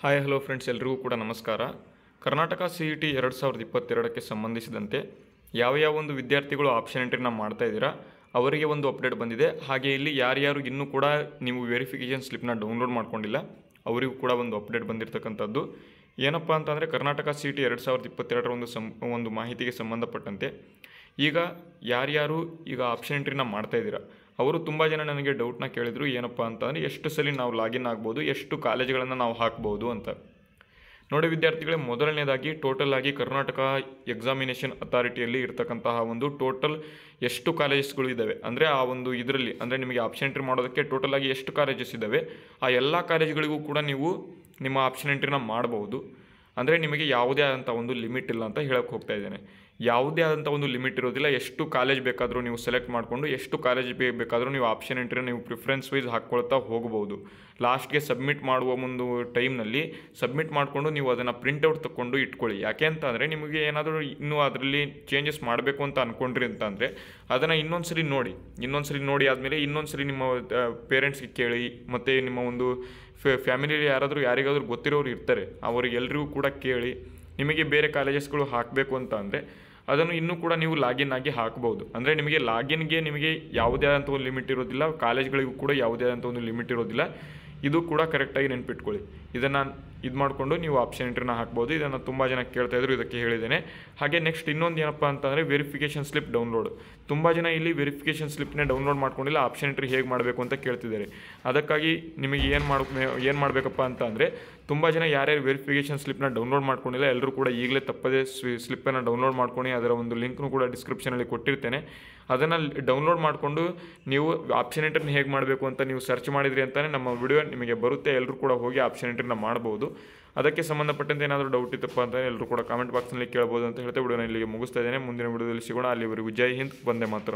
hi hello friends ಎಲ್ರಿಗೂ ಕೂಡ ನಮಸ್ಕಾರ Karnataka C E e T ಎರಡು ಸಾವಿರದ ಇಪ್ಪತ್ತೆರಡಕ್ಕೆ ಸಂಬಂಧಿಸಿದಂತೆ ಯಾವ ಯಾವ ಒಂದು ವಿದ್ಯಾರ್ಥಿಗಳು ಆಪ್ಷನ್ ಎಂಟ್ರಿನ ಮಾಡ್ತಾ ಇದ್ದೀರಾ ಅವರಿಗೆ ಒಂದು ಅಪ್ಡೇಟ್ ಬಂದಿದೆ ಹಾಗೆ ಇಲ್ಲಿ ಯಾರ್ಯಾರು ಇನ್ನೂ ಕೂಡ ನೀವು ವೆರಿಫಿಕೇಷನ್ ಸ್ಲಿಪ್ನ ಡೌನ್ಲೋಡ್ ಮಾಡ್ಕೊಂಡಿಲ್ಲ ಅವರಿಗೂ ಕೂಡ ಒಂದು ಅಪ್ಡೇಟ್ ಬಂದಿರತಕ್ಕಂಥದ್ದು ಏನಪ್ಪ ಅಂತಂದರೆ Karnataka C E e T ಎರಡು ಸಾವಿರದ ಇಪ್ಪತ್ತೆರಡರ ಒಂದು ಸಂ ಒಂದು ಮಾಹಿತಿಗೆ ಸಂಬಂಧಪಟ್ಟಂತೆ ಈಗ ಯಾರ್ಯಾರು ಈಗ ಆಪ್ಷನ್ ಎಂಟ್ರಿನ ಮಾಡ್ತಾ ಇದ್ದೀರಾ ಅವರು ತುಂಬ ಜನ ನನಗೆ ಡೌಟ್ನ ಕೇಳಿದರು ಏನಪ್ಪ ಅಂತಂದರೆ ಎಷ್ಟು ಸಲ ನಾವು ಲಾಗಿನ್ ಆಗ್ಬೋದು ಎಷ್ಟು ಕಾಲೇಜುಗಳನ್ನು ನಾವು ಹಾಕ್ಬೋದು ಅಂತ ನೋಡಿ ವಿದ್ಯಾರ್ಥಿಗಳೇ ಮೊದಲನೇದಾಗಿ ಟೋಟಲ್ ಆಗಿ ಕರ್ನಾಟಕ ಎಕ್ಸಾಮಿನೇಷನ್ ಅಥಾರಿಟಿಯಲ್ಲಿ ಇರ್ತಕ್ಕಂತಹ ಒಂದು ಟೋಟಲ್ ಎಷ್ಟು ಕಾಲೇಜಸ್ಗಳು ಇದ್ದಾವೆ ಅಂದರೆ ಆ ಒಂದು ಇದರಲ್ಲಿ ಅಂದರೆ ನಿಮಗೆ ಆಪ್ಷನ್ ಎಂಟ್ರಿ ಮಾಡೋದಕ್ಕೆ ಟೋಟಲ್ ಆಗಿ ಎಷ್ಟು ಕಾಲೇಜಸ್ ಇದ್ದಾವೆ ಆ ಎಲ್ಲ ಕಾಲೇಜ್ಗಳಿಗೂ ಕೂಡ ನೀವು ನಿಮ್ಮ ಆಪ್ಷನ್ ಎಂಟ್ರಿನ ಮಾಡಬಹುದು ಅಂದರೆ ನಿಮಗೆ ಯಾವುದೇ ಆದಂಥ ಒಂದು ಲಿಮಿಟ್ ಇಲ್ಲ ಅಂತ ಹೇಳಕ್ಕೆ ಹೋಗ್ತಾ ಇದ್ದೇನೆ ಯಾವುದೇ ಆದಂಥ ಒಂದು ಲಿಮಿಟ್ ಇರೋದಿಲ್ಲ ಎಷ್ಟು ಕಾಲೇಜ್ ಬೇಕಾದರೂ ನೀವು ಸೆಲೆಕ್ಟ್ ಮಾಡಿಕೊಂಡು ಎಷ್ಟು ಕಾಲೇಜ್ ಬೇಕಾದರೂ ನೀವು ಆಪ್ಷನ್ ಎಂಟ್ರಿ ನೀವು ಪ್ರಿಫರೆನ್ಸ್ ವೈಸ್ ಹಾಕ್ಕೊಳ್ತಾ ಹೋಗ್ಬೋದು ಲಾಸ್ಟ್ಗೆ ಸಬ್ಮಿಟ್ ಮಾಡುವ ಒಂದು ಟೈಮ್ನಲ್ಲಿ ಸಬ್ಮಿಟ್ ಮಾಡಿಕೊಂಡು ನೀವು ಅದನ್ನು ಪ್ರಿಂಟೌಟ್ ತಗೊಂಡು ಇಟ್ಕೊಳ್ಳಿ ಯಾಕೆ ಅಂತಂದರೆ ನಿಮಗೆ ಏನಾದರೂ ಇನ್ನೂ ಅದರಲ್ಲಿ ಚೇಂಜಸ್ ಮಾಡಬೇಕು ಅಂತ ಅಂದ್ಕೊಂಡ್ರಿ ಅಂತ ಅಂದರೆ ಅದನ್ನು ಇನ್ನೊಂದು ಸರಿ ನೋಡಿ ಇನ್ನೊಂದು ಸರಿ ನೋಡಿ ಆದಮೇಲೆ ಇನ್ನೊಂದು ಸರಿ ನಿಮ್ಮ ಪೇರೆಂಟ್ಸ್ಗೆ ಕೇಳಿ ಮತ್ತು ನಿಮ್ಮ ಒಂದು ಫೆ ಫ್ಯಾಮಿಲಿಯಲ್ಲಿ ಯಾರಾದರೂ ಯಾರಿಗಾದರೂ ಗೊತ್ತಿರೋರು ಇರ್ತಾರೆ ಅವರಿಗೆಲ್ಲರಿಗೂ ಕೂಡ ಕೇಳಿ ನಿಮಗೆ ಬೇರೆ ಕಾಲೇಜಸ್ಗಳು ಹಾಕಬೇಕು ಅಂತ ಅಂದರೆ ಅದನ್ನು ಇನ್ನೂ ಕೂಡ ನೀವು ಲಾಗಿನ್ ಆಗಿ ಹಾಕ್ಬೋದು ಅಂದರೆ ನಿಮಗೆ ಲಾಗಿನ್ಗೆ ನಿಮಗೆ ಯಾವುದೇ ಆದಂಥ ಒಂದು ಲಿಮಿಟ್ ಇರೋದಿಲ್ಲ ಕಾಲೇಜ್ಗಳಿಗೂ ಕೂಡ ಯಾವುದೇ ಆದಂಥ ಒಂದು ಲಿಮಿಟ್ ಇರೋದಿಲ್ಲ ಇದು ಕೂಡ ಕರೆಕ್ಟಾಗಿ ನೆನ್ಪಿಟ್ಕೊಳ್ಳಿ ಇದನ್ನು ಇದು ಮಾಡಿಕೊಂಡು ನೀವು ಆಪ್ಷನ್ ಎಂಟ್ರಿನ ಹಾಕ್ಬೋದು ಇದನ್ನು ತುಂಬ ಜನ ಕೇಳ್ತಾ ಇದ್ರು ಇದಕ್ಕೆ ಹೇಳಿದ್ದೇನೆ ಹಾಗೆ ನೆಕ್ಸ್ಟ್ ಇನ್ನೊಂದು ಏನಪ್ಪ ಅಂತಂದರೆ ವೆರಿಫಿಕೇಷನ್ ಸ್ಲಿಪ್ ಡೌನ್ಲೋಡ್ ತುಂಬ ಜನ ಇಲ್ಲಿ ವೆರಿಫಿಕೇಷನ್ ಸ್ಲಿಪ್ನೇ ಡೌನ್ಲೋಡ್ ಮಾಡ್ಕೊಂಡಿಲ್ಲ ಆಪ್ಷನ್ ಎಂಟ್ರಿ ಹೇಗೆ ಮಾಡಬೇಕು ಅಂತ ಕೇಳ್ತಿದ್ದಾರೆ ಅದಕ್ಕಾಗಿ ನಿಮಗೆ ಏನು ಮಾಡ ಏನು ಮಾಡಬೇಕಪ್ಪ ಅಂತ ಅಂದರೆ ತುಂಬ ಜನ ಯಾರ್ಯಾರು ವೆರಿಫಿಕೇಷನ್ ಸ್ಲಿಪ್ನ ಡೌನ್ಲೋಡ್ ಮಾಡ್ಕೊಂಡಿಲ್ಲ ಎಲ್ಲರೂ ಕೂಡ ಈಗಲೇ ತಪ್ಪದೇ ಸ್ಲಿಪ್ಪನ್ನು ಡೌನ್ಲೋಡ್ ಮಾಡ್ಕೊಂಡು ಅದರ ಒಂದು ಲಿಂಕ್ನು ಕೂಡ ಡಿಸ್ಕ್ರಿಪ್ಷನಲ್ಲಿ ಕೊಟ್ಟಿರ್ತೇನೆ ಅದನ್ನು ಡೌನ್ಲೋಡ್ ಮಾಡಿಕೊಂಡು ನೀವು ಆಪ್ಷನ್ ಎಂಟ್ರಿನ ಹೇಗೆ ಮಾಡಬೇಕು ಅಂತ ನೀವು ಸರ್ಚ್ ಮಾಡಿದ್ರಿ ಅಂತಲೇ ನಮ್ಮ ವಿಡಿಯೋ ನಿಮಗೆ ಬರುತ್ತೆ ಎಲ್ಲರೂ ಕೂಡ ಹೋಗಿ ಆಪ್ಷನ್ ಎಂಟ್ರಿನ ಮಾಡ್ಬೋದು ಅದಕ್ಕೆ ಸಂಬಂಧಪಟ್ಟಂತೆ ಏನಾದರೂ ಡೌಟ್ ಇತ್ತಪ್ಪ ಅಂತ ಎಲ್ಲರೂ ಕೂಡ ಕಾಮೆಂಟ್ ಬಾಕ್ಸ್ನಲ್ಲಿ ಕೇಳ್ಬೋದು ಅಂತ ಹೇಳ್ತಾ ವಿಡಿಯೋನ ಇಲ್ಲಿಗೆ ಮುಗಿಸ್ತಾ ಇದ್ದೇನೆ ಮುಂದಿನ ವಿಡಿಯೋದಲ್ಲಿ ಸಿಗೋಣ ಅಲ್ಲಿವರೆಗೂ ಜೈ ಹಿಂದ್ ಬಂದೆ ಮಾತ್ರ